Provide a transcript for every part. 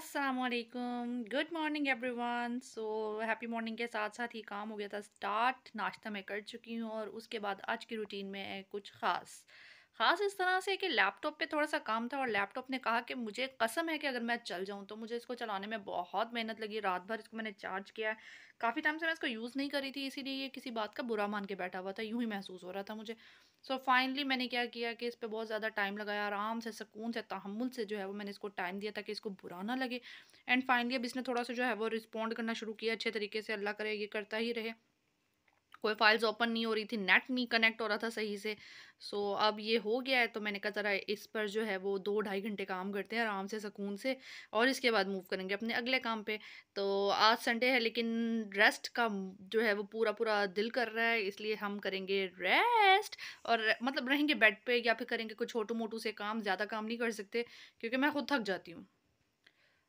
असलकुम good morning everyone so happy morning के साथ साथ ही काम हो गया था स्टार्ट नाश्ता मैं कर चुकी हूँ और उसके बाद आज की रूटीन में कुछ ख़ास ख़ास इस तरह से कि लैपटॉप पे थोड़ा सा काम था और लैपटॉप ने कहा कि मुझे कसम है कि अगर मैं चल जाऊँ तो मुझे इसको चलाने में बहुत मेहनत लगी रात भर इसको मैंने चार्ज किया है काफ़ी टाइम से मैं इसको यूज़ नहीं करी थी इसीलिए ये किसी बात का बुरा मान के बैठा हुआ था यूँ ही महसूस हो रहा था मुझे सो so फाइनली मैंने क्या किया कि इस पर बहुत ज़्यादा टाइम लगाया आराम से सुकून से तहमुल से जो है वो मैंने इसको टाइम दिया ताकि इसको बुरा ना लगे एंड फाइनली अब इसने थोड़ा सा जो है वो रिस्पॉन्ड करना शुरू किया अच्छे तरीके से अल्लाह करे ये करता ही रहे कोई फाइल्स ओपन नहीं हो रही थी नेट नहीं कनेक्ट हो रहा था सही से सो so, अब ये हो गया है तो मैंने कहा ज़रा इस पर जो है वो दो ढाई घंटे काम करते हैं आराम से सुकून से और इसके बाद मूव करेंगे अपने अगले काम पे तो आज संडे है लेकिन रेस्ट का जो है वो पूरा पूरा दिल कर रहा है इसलिए हम करेंगे रेस्ट और मतलब रहेंगे बेड पर या फिर करेंगे कुछ छोटू मोटू से काम ज़्यादा काम नहीं कर सकते क्योंकि मैं खुद थक जाती हूँ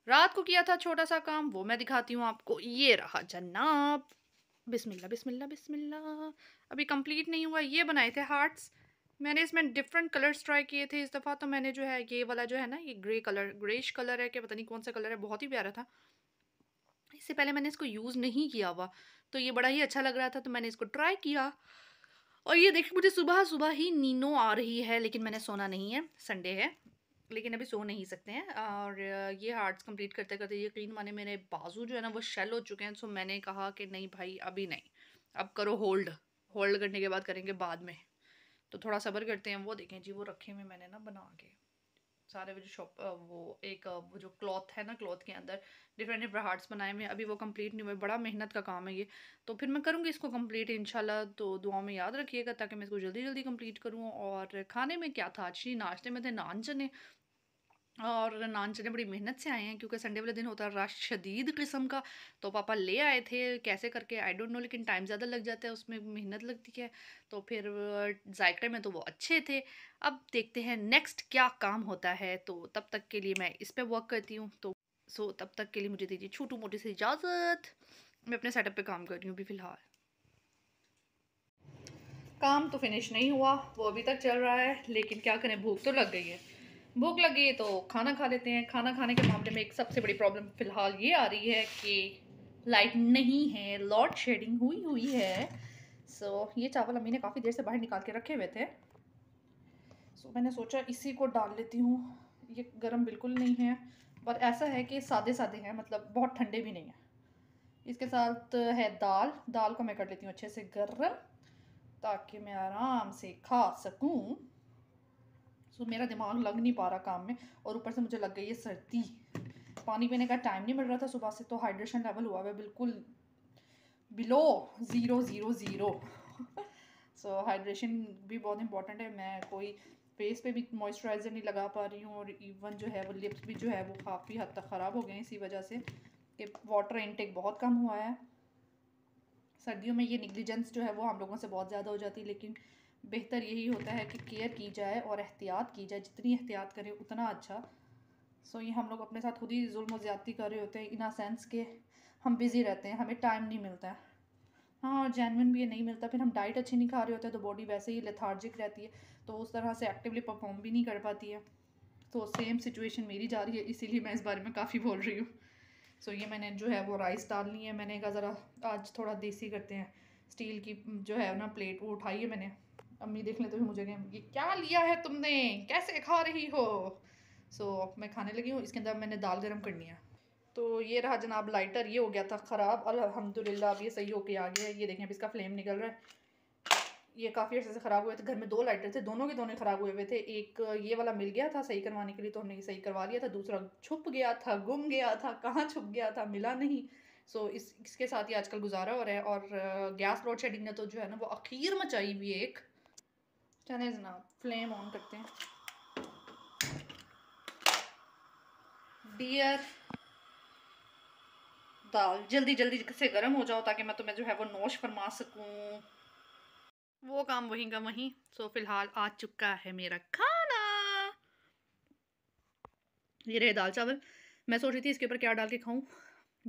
रात को किया था छोटा सा काम वो मैं दिखाती हूँ आपको ये रहा जनाब बिस्मिल्ला बिस्मिल्ला बिस्मिल्ला अभी कंप्लीट नहीं हुआ ये बनाए थे हार्ट्स मैंने इसमें डिफरेंट कलर्स ट्राई किए थे इस दफ़ा तो मैंने जो है ये वाला जो है ना ये ग्रे कलर ग्रेश कलर है कि पता नहीं कौन सा कलर है बहुत ही प्यारा था इससे पहले मैंने इसको यूज़ नहीं किया हुआ तो ये बड़ा ही अच्छा लग रहा था तो मैंने इसको ट्राई किया और ये देखिए मुझे सुबह सुबह ही नीनो आ रही है लेकिन मैंने सोना नहीं है संडे है लेकिन अभी सो नहीं सकते हैं और ये हार्ट्स कंप्लीट करते करते यकीन माने मेरे बाजू जो है ना वो शेल हो चुके हैं सो मैंने कहा कि नहीं भाई अभी नहीं अब करो होल्ड होल्ड करने के बाद करेंगे बाद में तो थोड़ा सब्र करते हैं वो देखें जी वो रखे हुए मैंने ना बना के सारे वो जो शॉप वो एक वो जो क्लॉथ है ना क्लॉथ के अंदर डिफरेंट डिफरेंट हार्ट्स बनाए हुए अभी वो कंप्लीट नहीं हुए बड़ा मेहनत का काम है ये तो फिर मैं करूँगी इसको कंप्लीट इंशाल्लाह तो दुआ में याद रखिएगा ताकि मैं इसको जल्दी जल्दी कंप्लीट करूँ और खाने में क्या था अच्छी नाश्ते में थे नान चने और नान चने बड़ी मेहनत से आए हैं क्योंकि संडे वाले दिन होता है रश शदीद किस्म का तो पापा ले आए थे कैसे करके आई डोंट नो लेकिन टाइम ज़्यादा लग जाता है उसमें मेहनत लगती है तो फिर जायके में तो वो अच्छे थे अब देखते हैं नेक्स्ट क्या काम होता है तो तब तक के लिए मैं इस पर वर्क करती हूँ तो सो तब तक के लिए मुझे दीजिए छोटू मोटी सी इजाज़त मैं अपने सेटअप पर काम कर रही हूँ अभी फ़िलहाल काम तो फिनिश नहीं हुआ वो अभी तक चल रहा है लेकिन क्या करें भूख तो लग गई है भूख है तो खाना खा लेते हैं खाना खाने के मामले में एक सबसे बड़ी प्रॉब्लम फ़िलहाल ये आ रही है कि लाइट नहीं है लॉड शेडिंग हुई हुई है सो so, ये चावल अम्मी ने काफ़ी देर से बाहर निकाल के रखे हुए थे सो so, मैंने सोचा इसी को डाल लेती हूँ ये गर्म बिल्कुल नहीं है पर ऐसा है कि सादे सादे हैं मतलब बहुत ठंडे भी नहीं हैं इसके साथ है दाल दाल को मैं कर लेती हूँ अच्छे से गर्म ताकि मैं आराम से खा सकूँ सो तो मेरा दिमाग लग नहीं पा रहा काम में और ऊपर से मुझे लग गई है सर्दी पानी पीने का टाइम नहीं मिल रहा था सुबह से तो हाइड्रेशन लेवल हुआ हुआ बिल्कुल below zero zero zero so hydration भी बहुत इंपॉर्टेंट है मैं कोई फेस पे भी मॉइस्चराइज़र नहीं लगा पा रही हूँ और इवन जो है वो लिप्स भी जो है वो काफ़ी हद तक ख़राब हो गए इसी वजह से कि वाटर इनटेक बहुत कम हुआ है सर्दियों में ये निग्लिजेंस जो है वो हम लोगों से बहुत ज़्यादा हो जाती है लेकिन बेहतर यही होता है कि केयर की जाए और एहतियात की जाए जितनी एहतियात करें उतना अच्छा सो so, ये हम लोग अपने साथ खुद ही जुल्म ज़्यादती कर रहे होते हैं इन सेंस के हम बिज़ी रहते हैं हमें टाइम नहीं मिलता है हाँ और जैनविन भी ये नहीं मिलता फिर हम डाइट अच्छी नहीं खा रहे होते तो बॉडी वैसे ही लेथार्जिक रहती है तो उस तरह से एक्टिवली परफॉर्म भी नहीं कर पाती है तो सेम सिचुएशन मेरी जा रही है इसीलिए मैं इस बारे में काफ़ी बोल रही हूँ सो ये मैंने जो है वो राइस डाल ली है मैंने कहा ज़रा आज थोड़ा देसी करते हैं स्टील की जो है ना प्लेट वो उठाई है मैंने अम्मी देख लेते तो मुझे कहें ये क्या लिया है तुमने कैसे खा रही हो सो so, मैं खाने लगी हूँ इसके अंदर मैंने दाल गर्म करनी है तो ये रहा जनाब लाइटर ये हो गया था ख़राब अलहमदिल्ला अब ये सही होके आ गया है ये देखें अब इसका फ्लेम निकल रहा है ये काफ़ी अर्से से ख़राब हुए थे घर में दो लाइटर थे दोनों के दोनों ख़राब हुए हुए थे एक ये वाला मिल गया था सही करवाने के लिए तो हमने ये सही करवा लिया था दूसरा छुप गया था गुम गया था कहाँ छुप गया था मिला नहीं सो इस इसके साथ ही आजकल गुजारा हो रहा है और गैस लोड शेडिंग ने तो जो है ना वो अखीर मचाई हुई एक चले जनाब फ्लेम ऑन करते हैं डियर दाल जल्दी जल्दी से गर्म हो जाओ ताकि मैं तुम्हें जो है वो नोश फरमा सकूं वो काम वहीं का वहीं सो फिलहाल आ चुका है मेरा खाना ये रहे दाल चावल मैं सोच रही थी इसके ऊपर क्या डाल के खाऊं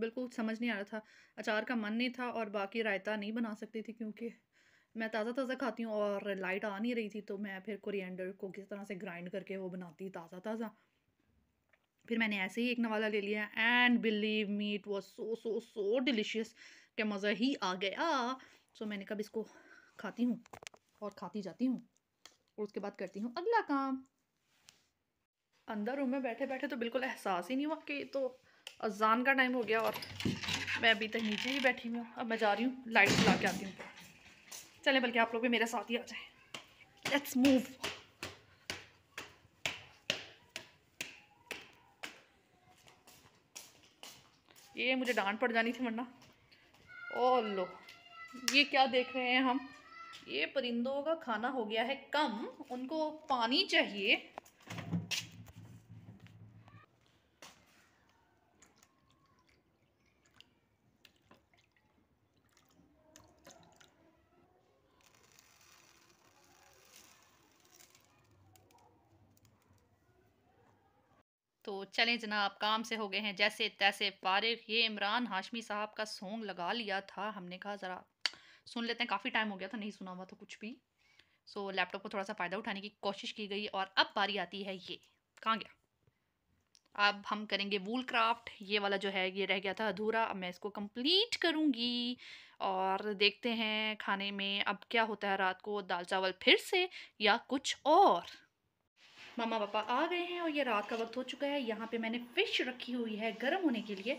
बिल्कुल समझ नहीं आ रहा था अचार का मन नहीं था और बाकी रायता नहीं बना सकती थी क्योंकि मैं ताज़ा ताज़ा खाती हूँ और लाइट आ नहीं रही थी तो मैं फिर कोरिएंडर को किस तरह से ग्राइंड करके वो बनाती ताज़ा ताज़ा फिर मैंने ऐसे ही एक नवाला ले लिया and believe me it was so so so delicious के मज़ा ही आ गया सो so, मैंने कब इसको खाती हूँ और खाती जाती हूँ और उसके बाद करती हूँ अगला काम अंदर रूम में बैठे बैठे तो बिल्कुल एहसास ही नहीं हुआ कि तो अजान का टाइम हो गया और मैं अभी तक नीचे ही बैठी हुई हूँ अब मैं जा रही हूँ लाइट चला के आती हूँ चले बल्कि आप लोग भी मेरे साथ ही आ जाए लेट्स मूव ये मुझे डांट पड़ जानी थी वरना ओ लो ये क्या देख रहे हैं हम ये परिंदों का खाना हो गया है कम उनको पानी चाहिए तो चलें जनाब काम से हो गए हैं जैसे तैसे फारिग ये इमरान हाशमी साहब का सॉन्ग लगा लिया था हमने कहा ज़रा सुन लेते हैं काफ़ी टाइम हो गया था नहीं सुना हुआ था कुछ भी सो so, लैपटॉप को थोड़ा सा फ़ायदा उठाने की कोशिश की गई और अब बारी आती है ये कहाँ गया अब हम करेंगे वूल क्राफ्ट ये वाला जो है ये रह गया था अधूरा अब मैं इसको कंप्लीट करूँगी और देखते हैं खाने में अब क्या होता है रात को दाल चावल फिर से या कुछ और मामा पापा आ गए हैं और ये रात का वक्त हो चुका है यहाँ पे मैंने फ़िश रखी हुई है गर्म होने के लिए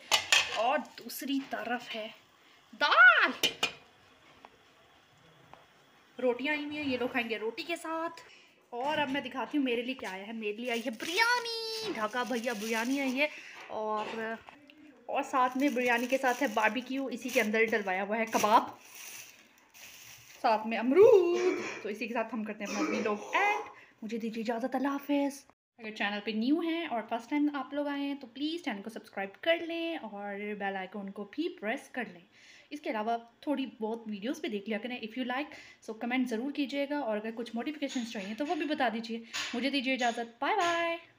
और दूसरी तरफ है दाल रोटियाँ आई हुई हैं ये लोग खाएंगे रोटी के साथ और अब मैं दिखाती हूँ मेरे लिए क्या आया है मेरे लिए आई है बिरयानी ढाका भैया बिरयानी आई है और और साथ में बिरयानी के साथ है बारबेक्यू इसी के अंदर डलवाया हुआ है कबाब साथ में अमरूद तो इसी के साथ हम करते हैं अपना वीडियो मुझे दीजिए इजाज़त अल्लाह हाफिज़ अगर चैनल पे न्यू हैं और फर्स्ट टाइम आप लोग आए हैं तो प्लीज़ चैनल को सब्सक्राइब कर लें और बेल आइकन को भी प्रेस कर लें इसके अलावा थोड़ी बहुत वीडियोस भी देख लिया करें if you like so comment ज़रूर कीजिएगा और अगर कुछ मोटिफिकेशन चाहिए तो वो भी बता दीजिए मुझे दीजिए इजाज़त बाय बाय